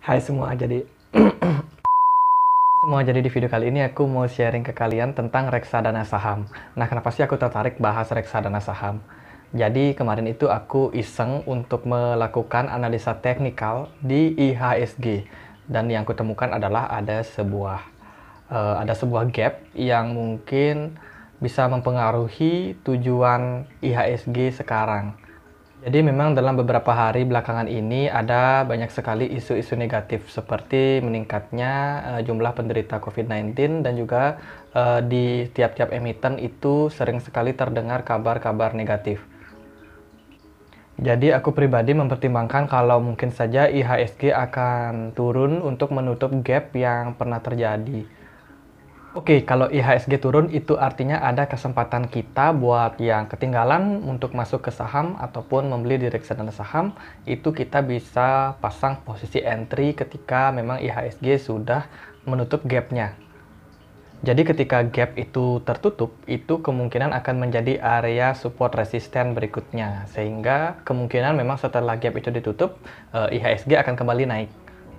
Hai semua, jadi semua jadi di video kali ini aku mau sharing ke kalian tentang reksadana saham. Nah, kenapa sih aku tertarik bahas reksadana saham? Jadi kemarin itu aku iseng untuk melakukan analisa teknikal di IHSG dan yang kutemukan adalah ada sebuah uh, ada sebuah gap yang mungkin bisa mempengaruhi tujuan IHSG sekarang. Jadi memang dalam beberapa hari belakangan ini ada banyak sekali isu-isu negatif seperti meningkatnya uh, jumlah penderita COVID-19 dan juga uh, di tiap-tiap emiten itu sering sekali terdengar kabar-kabar negatif. Jadi aku pribadi mempertimbangkan kalau mungkin saja IHSG akan turun untuk menutup gap yang pernah terjadi. Oke, kalau IHSG turun itu artinya ada kesempatan kita buat yang ketinggalan untuk masuk ke saham ataupun membeli di reksadana saham itu kita bisa pasang posisi entry ketika memang IHSG sudah menutup gapnya. Jadi ketika gap itu tertutup, itu kemungkinan akan menjadi area support resisten berikutnya. Sehingga kemungkinan memang setelah gap itu ditutup, eh, IHSG akan kembali naik.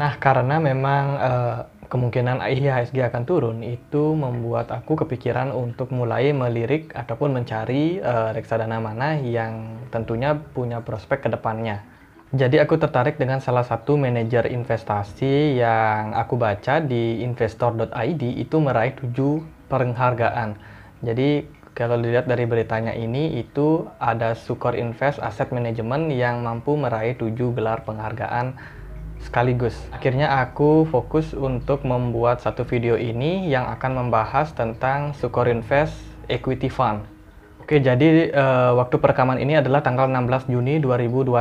Nah, karena memang eh, kemungkinan IHSG akan turun itu membuat aku kepikiran untuk mulai melirik ataupun mencari uh, reksadana mana yang tentunya punya prospek ke depannya. Jadi aku tertarik dengan salah satu manajer investasi yang aku baca di investor.id itu meraih tujuh penghargaan. Jadi kalau dilihat dari beritanya ini itu ada Sukor Invest Asset Management yang mampu meraih tujuh gelar penghargaan sekaligus. Akhirnya aku fokus untuk membuat satu video ini yang akan membahas tentang Sukorinvest Equity Fund. Oke, jadi uh, waktu perekaman ini adalah tanggal 16 Juni 2021.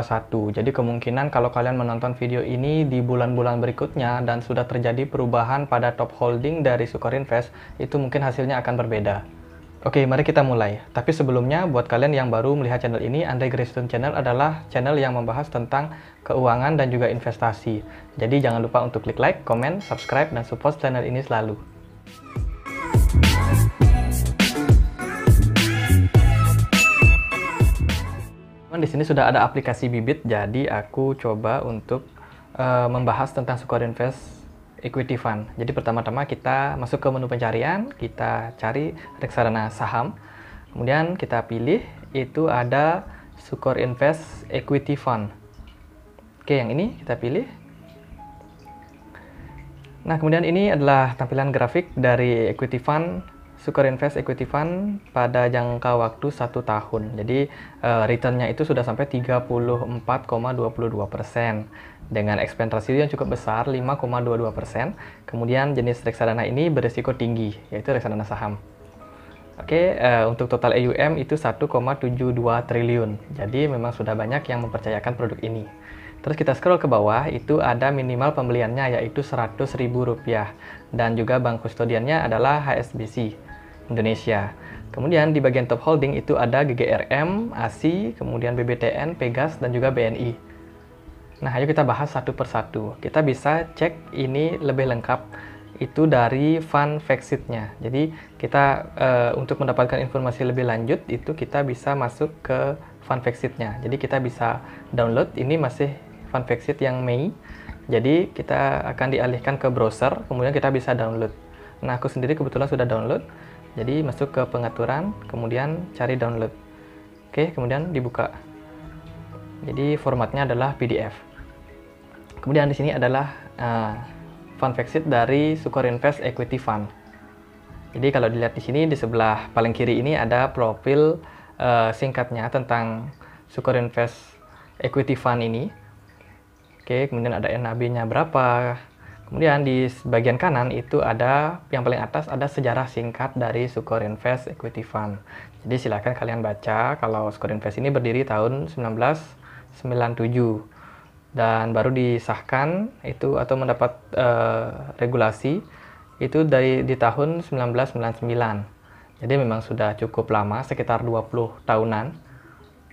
Jadi kemungkinan kalau kalian menonton video ini di bulan-bulan berikutnya dan sudah terjadi perubahan pada top holding dari Sukorinvest, itu mungkin hasilnya akan berbeda. Oke, mari kita mulai. Tapi sebelumnya, buat kalian yang baru melihat channel ini, Andai Greystone Channel adalah channel yang membahas tentang keuangan dan juga investasi. Jadi jangan lupa untuk klik like, komen, subscribe, dan support channel ini selalu. Di sini sudah ada aplikasi bibit, jadi aku coba untuk uh, membahas tentang Sukor Invest equity fund. Jadi pertama-tama kita masuk ke menu pencarian, kita cari reksadana saham. Kemudian kita pilih itu ada Sukor Invest Equity Fund. Oke, yang ini kita pilih. Nah, kemudian ini adalah tampilan grafik dari equity fund invest Equity Fund pada jangka waktu satu tahun. Jadi uh, returnnya itu sudah sampai 34,22 persen dengan expense ratio yang cukup besar 5,22 persen. Kemudian jenis reksadana ini berisiko tinggi yaitu reksadana saham. Oke, okay, uh, eh, untuk total AUM itu 1,72 triliun. Jadi memang sudah banyak yang mempercayakan produk ini. Terus kita scroll ke bawah, itu ada minimal pembeliannya yaitu rp rupiah dan juga bank kustodiannya adalah HSBC. Indonesia. Kemudian di bagian top holding itu ada GGRM, ASI, kemudian BBTN, Pegas, dan juga BNI. Nah, ayo kita bahas satu persatu. Kita bisa cek ini lebih lengkap itu dari fund fact nya Jadi kita e, untuk mendapatkan informasi lebih lanjut itu kita bisa masuk ke fund fact nya Jadi kita bisa download ini masih fund fact yang Mei. Jadi kita akan dialihkan ke browser, kemudian kita bisa download. Nah, aku sendiri kebetulan sudah download. Jadi masuk ke pengaturan, kemudian cari download. Oke, kemudian dibuka. Jadi formatnya adalah PDF. Kemudian di sini adalah uh, eh, fund fact sheet dari Sukor Invest Equity Fund. Jadi kalau dilihat di sini di sebelah paling kiri ini ada profil uh, singkatnya tentang Sukor Invest Equity Fund ini. Oke, kemudian ada NAB-nya berapa, Kemudian di bagian kanan itu ada yang paling atas ada sejarah singkat dari Sukor Invest Equity Fund. Jadi silahkan kalian baca kalau Sukor Invest ini berdiri tahun 1997 dan baru disahkan itu atau mendapat uh, regulasi itu dari di tahun 1999. Jadi memang sudah cukup lama sekitar 20 tahunan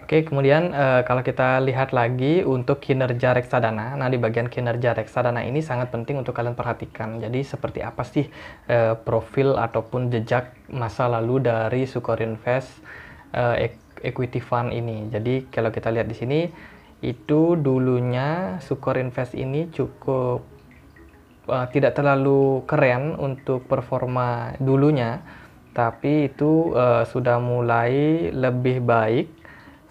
Oke, kemudian e, kalau kita lihat lagi untuk kinerja reksadana, nah di bagian kinerja reksadana ini sangat penting untuk kalian perhatikan. Jadi seperti apa sih e, profil ataupun jejak masa lalu dari Sukorinvest e, eh, Equity Fund ini. Jadi kalau kita lihat di sini, itu dulunya Sukorinvest ini cukup e, tidak terlalu keren untuk performa dulunya, tapi itu e, sudah mulai lebih baik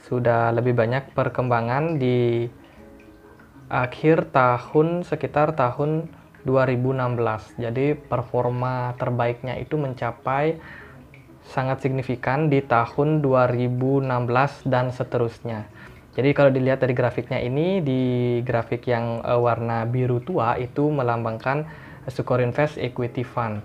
sudah lebih banyak perkembangan di akhir tahun sekitar tahun 2016. Jadi performa terbaiknya itu mencapai sangat signifikan di tahun 2016 dan seterusnya. Jadi kalau dilihat dari grafiknya ini di grafik yang eh, warna biru tua itu melambangkan Invest Equity Fund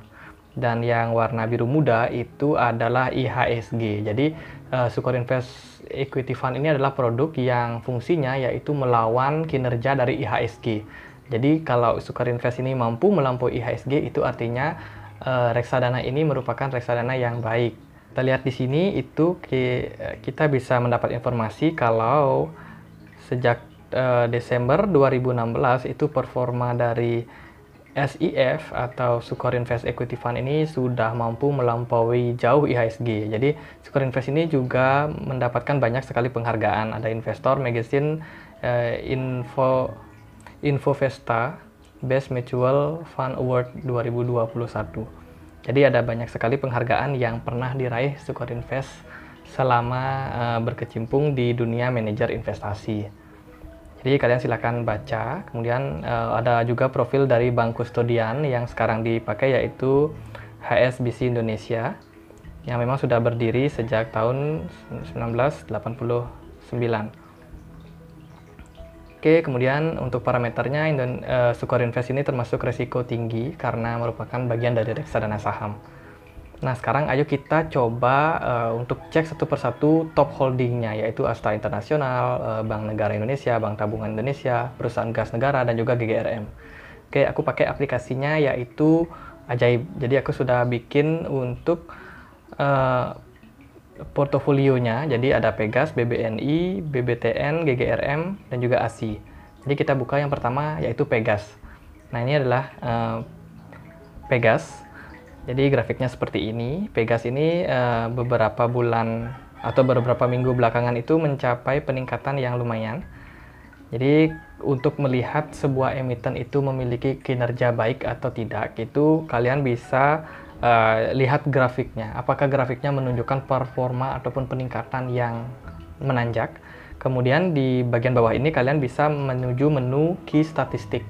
dan yang warna biru muda itu adalah IHSG. Jadi uh, Sukor Invest Equity Fund ini adalah produk yang fungsinya yaitu melawan kinerja dari IHSG. Jadi kalau Sukor Invest ini mampu melampaui IHSG itu artinya uh, reksadana ini merupakan reksadana yang baik. Kita lihat di sini itu eh, kita bisa mendapat informasi kalau sejak uh, Desember 2016 itu performa dari SIF atau Sukor Invest Equity Fund ini sudah mampu melampaui jauh IHSG. Jadi Sukor Invest ini juga mendapatkan banyak sekali penghargaan. Ada Investor Magazine, eh, Info Infovesta Best Mutual Fund Award 2021. Jadi ada banyak sekali penghargaan yang pernah diraih Sukor Invest selama eh, berkecimpung di dunia manajer investasi. Jadi kalian silahkan baca. Kemudian uh, ada juga profil dari Bank Kustodian yang sekarang dipakai yaitu HSBC Indonesia yang memang sudah berdiri sejak tahun 1989. Oke, kemudian untuk parameternya Indon uh, eh, Sukor Invest ini termasuk risiko tinggi karena merupakan bagian dari reksadana saham. Nah, sekarang ayo kita coba uh, untuk cek satu persatu top holdingnya, yaitu Astra Internasional, uh, Bank Negara Indonesia, Bank Tabungan Indonesia, Perusahaan Gas Negara, dan juga GGRM. Oke, aku pakai aplikasinya yaitu Ajaib. Jadi, aku sudah bikin untuk uh, portofolionya. Jadi, ada Pegas, BBNI, BBTN, GGRM, dan juga ASI. Jadi, kita buka yang pertama yaitu Pegas. Nah, ini adalah uh, Pegas jadi grafiknya seperti ini. Pegas ini uh, beberapa bulan atau beberapa minggu belakangan itu mencapai peningkatan yang lumayan. Jadi untuk melihat sebuah emiten itu memiliki kinerja baik atau tidak itu kalian bisa uh, lihat grafiknya. Apakah grafiknya menunjukkan performa ataupun peningkatan yang menanjak? Kemudian di bagian bawah ini kalian bisa menuju menu key statistik.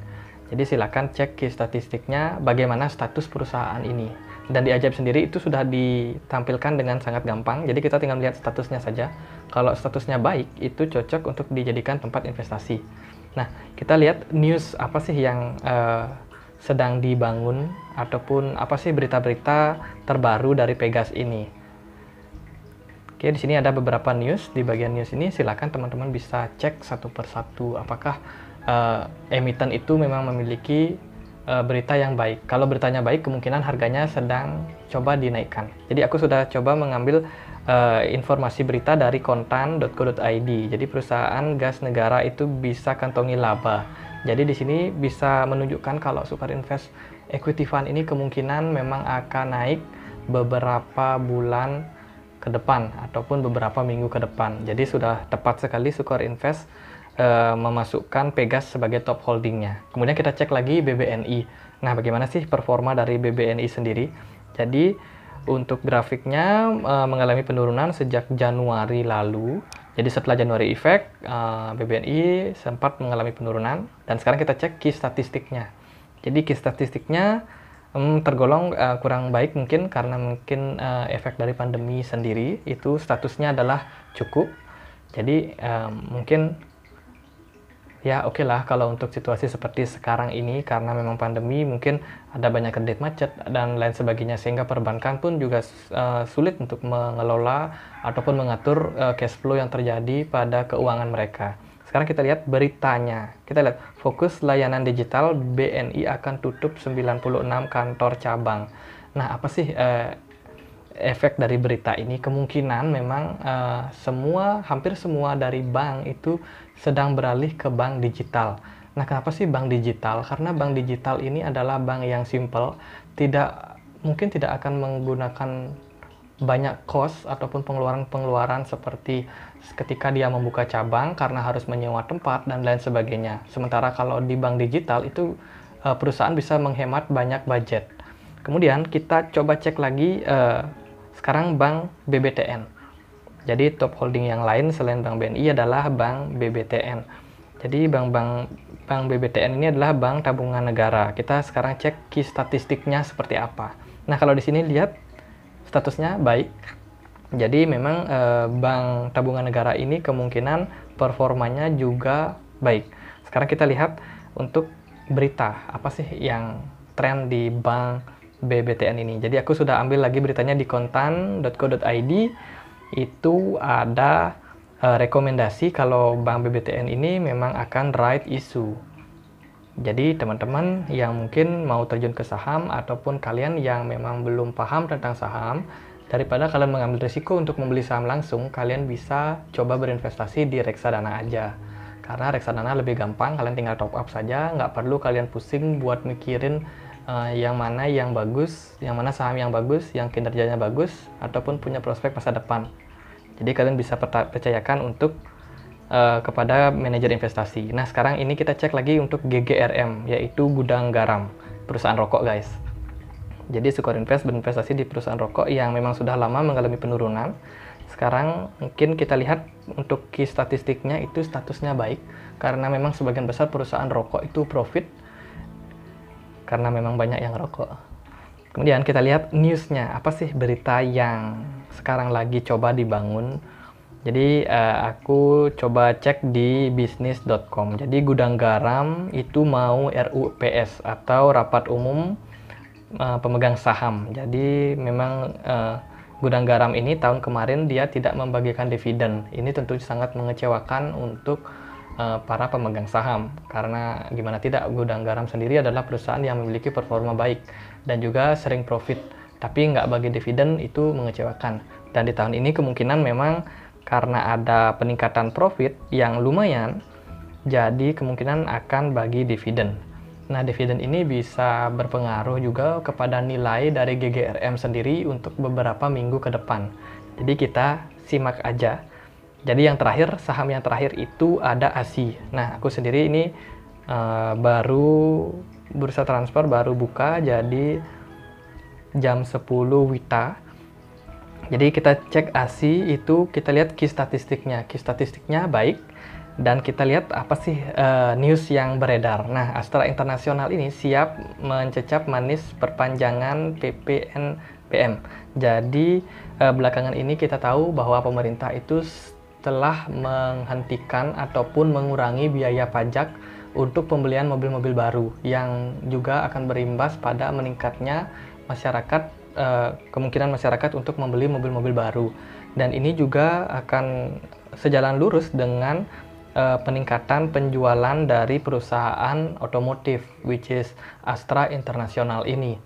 Jadi silakan cek key statistiknya bagaimana status perusahaan ini dan di ajaib sendiri itu sudah ditampilkan dengan sangat gampang. Jadi kita tinggal lihat statusnya saja. Kalau statusnya baik, itu cocok untuk dijadikan tempat investasi. Nah, kita lihat news apa sih yang uh, sedang dibangun ataupun apa sih berita-berita terbaru dari Pegas ini. Oke, di sini ada beberapa news. Di bagian news ini silakan teman-teman bisa cek satu persatu apakah uh, emiten itu memang memiliki Eh, berita yang baik. Kalau beritanya baik, kemungkinan harganya sedang coba dinaikkan. Jadi aku sudah coba mengambil uh, informasi berita dari kontan.co.id. Jadi perusahaan gas negara itu bisa kantongi laba. Jadi di sini bisa menunjukkan kalau Super Invest Equity Fund ini kemungkinan memang akan naik beberapa bulan ke depan ataupun beberapa minggu ke depan. Jadi sudah tepat sekali Sukor Invest Eh, memasukkan Pegas sebagai top holdingnya. Kemudian kita cek lagi BBNI. Nah, bagaimana sih performa dari BBNI sendiri? Jadi, untuk grafiknya uh, mengalami penurunan sejak Januari lalu. Jadi setelah Januari efek uh, eh, BBNI sempat mengalami penurunan. Dan sekarang kita cek key statistiknya. Jadi key statistiknya um, tergolong uh, kurang baik mungkin karena mungkin uh, efek dari pandemi sendiri itu statusnya adalah cukup. Jadi um, mungkin ya oke okay lah kalau untuk situasi seperti sekarang ini karena memang pandemi mungkin ada banyak kredit macet dan lain sebagainya sehingga perbankan pun juga uh, sulit untuk mengelola ataupun mengatur uh, cash flow yang terjadi pada keuangan mereka. Sekarang kita lihat beritanya. Kita lihat fokus layanan digital BNI akan tutup 96 kantor cabang. Nah, apa sih uh, efek dari berita ini kemungkinan memang uh, semua hampir semua dari bank itu sedang beralih ke bank digital. Nah, kenapa sih bank digital? Karena bank digital ini adalah bank yang simple, tidak mungkin tidak akan menggunakan banyak cost ataupun pengeluaran-pengeluaran seperti ketika dia membuka cabang karena harus menyewa tempat dan lain sebagainya. Sementara kalau di bank digital itu eh, perusahaan bisa menghemat banyak budget. Kemudian kita coba cek lagi eh, sekarang bank BBTN. Jadi top holding yang lain selain Bank BNI adalah Bank BBTN. Jadi bank-bank Bank BBTN ini adalah bank tabungan negara. Kita sekarang cek key statistiknya seperti apa. Nah, kalau di sini lihat statusnya baik. Jadi memang e, bank tabungan negara ini kemungkinan performanya juga baik. Sekarang kita lihat untuk berita apa sih yang tren di bank BBTN ini. Jadi aku sudah ambil lagi beritanya di kontan.co.id itu ada uh, rekomendasi kalau Bank BBTN ini memang akan right issue. Jadi teman-teman yang mungkin mau terjun ke saham ataupun kalian yang memang belum paham tentang saham, daripada kalian mengambil risiko untuk membeli saham langsung, kalian bisa coba berinvestasi di reksadana aja. Karena reksadana lebih gampang, kalian tinggal top up saja, nggak perlu kalian pusing buat mikirin Eh, yang mana yang bagus, yang mana saham yang bagus, yang kinerjanya bagus, ataupun punya prospek masa depan. Jadi kalian bisa percayakan untuk uh, kepada manajer investasi. Nah sekarang ini kita cek lagi untuk GGRM, yaitu gudang garam, perusahaan rokok guys. Jadi Invest berinvestasi di perusahaan rokok yang memang sudah lama mengalami penurunan. Sekarang mungkin kita lihat untuk key statistiknya itu statusnya baik karena memang sebagian besar perusahaan rokok itu profit karena memang banyak yang rokok. Kemudian kita lihat newsnya, apa sih berita yang sekarang lagi coba dibangun. Jadi uh, aku coba cek di bisnis.com. Jadi gudang garam itu mau RUPS atau rapat umum uh, pemegang saham. Jadi memang uh, gudang garam ini tahun kemarin dia tidak membagikan dividen. Ini tentu sangat mengecewakan untuk Eh, para pemegang saham karena gimana tidak gudang garam sendiri adalah perusahaan yang memiliki performa baik dan juga sering profit tapi nggak bagi dividen itu mengecewakan dan di tahun ini kemungkinan memang karena ada peningkatan profit yang lumayan jadi kemungkinan akan bagi dividen Nah, dividen ini bisa berpengaruh juga kepada nilai dari GGRM sendiri untuk beberapa minggu ke depan. Jadi kita simak aja jadi yang terakhir, saham yang terakhir itu ada ASI. Nah, aku sendiri ini uh, baru bursa transfer baru buka jadi jam 10 WITA. Jadi kita cek ASI itu kita lihat key statistiknya. Key statistiknya baik dan kita lihat apa sih uh, news yang beredar. Nah, Astra Internasional ini siap mencecap manis perpanjangan PPNPM. Jadi eh, belakangan ini kita tahu bahwa pemerintah itu telah menghentikan ataupun mengurangi biaya pajak untuk pembelian mobil-mobil baru yang juga akan berimbas pada meningkatnya masyarakat eh, kemungkinan masyarakat untuk membeli mobil-mobil baru dan ini juga akan sejalan lurus dengan eh, peningkatan penjualan dari perusahaan otomotif which is Astra Internasional ini.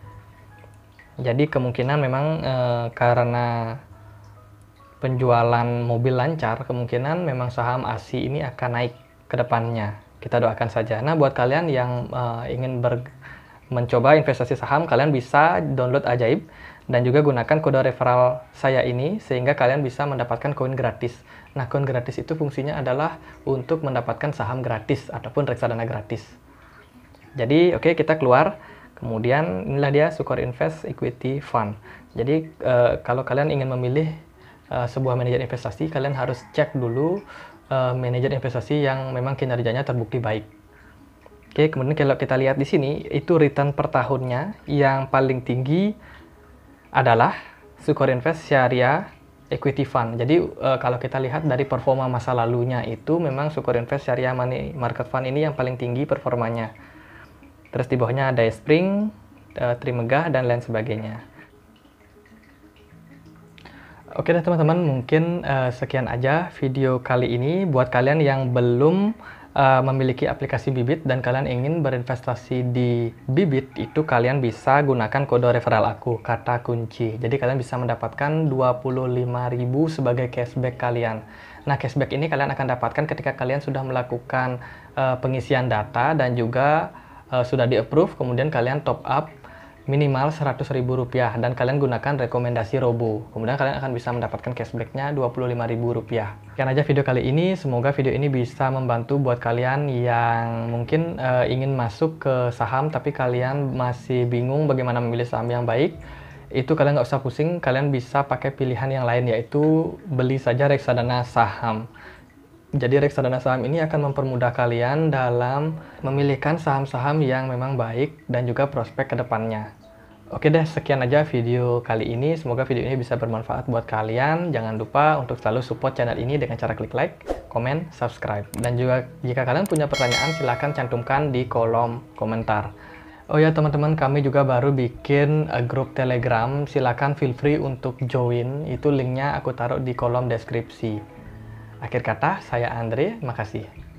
Jadi kemungkinan memang eh, karena penjualan mobil lancar, kemungkinan memang saham ASI ini akan naik ke depannya. Kita doakan saja. Nah, buat kalian yang uh, ingin ber mencoba investasi saham, kalian bisa download Ajaib dan juga gunakan kode referral saya ini sehingga kalian bisa mendapatkan koin gratis. Nah, koin gratis itu fungsinya adalah untuk mendapatkan saham gratis ataupun reksadana gratis. Jadi, oke okay, kita keluar. Kemudian inilah dia Sukor Invest Equity Fund. Jadi, uh, kalau kalian ingin memilih Eh, sebuah manajer investasi, kalian harus cek dulu uh, manajer investasi yang memang kinerjanya terbukti baik. Oke, kemudian kalau kita lihat di sini, itu return per tahunnya yang paling tinggi adalah Sukor Invest Syariah Equity Fund. Jadi uh, kalau kita lihat dari performa masa lalunya itu memang Sukor Invest Syariah Money Market Fund ini yang paling tinggi performanya. Terus di bawahnya ada Spring, uh, Trimegah dan lain sebagainya. Oke deh teman-teman, mungkin uh, sekian aja video kali ini. Buat kalian yang belum uh, memiliki aplikasi bibit dan kalian ingin berinvestasi di bibit, itu kalian bisa gunakan kode referral aku, kata kunci. Jadi kalian bisa mendapatkan 25.000 sebagai cashback kalian. Nah, cashback ini kalian akan dapatkan ketika kalian sudah melakukan uh, pengisian data dan juga uh, sudah di-approve, kemudian kalian top up minimal rp rupiah dan kalian gunakan rekomendasi Robo. Kemudian kalian akan bisa mendapatkan cashbacknya rp rupiah. Sekian aja video kali ini, semoga video ini bisa membantu buat kalian yang mungkin uh, ingin masuk ke saham tapi kalian masih bingung bagaimana memilih saham yang baik. Itu kalian nggak usah pusing, kalian bisa pakai pilihan yang lain yaitu beli saja reksadana saham. Jadi reksadana saham ini akan mempermudah kalian dalam memilihkan saham-saham yang memang baik dan juga prospek ke depannya. Oke deh, sekian aja video kali ini. Semoga video ini bisa bermanfaat buat kalian. Jangan lupa untuk selalu support channel ini dengan cara klik like, komen, subscribe. Dan juga jika kalian punya pertanyaan, silahkan cantumkan di kolom komentar. Oh ya teman-teman, kami juga baru bikin eh, grup Telegram. Silahkan feel free untuk join. Itu linknya aku taruh di kolom deskripsi. Akhir kata, saya Andre. Makasih.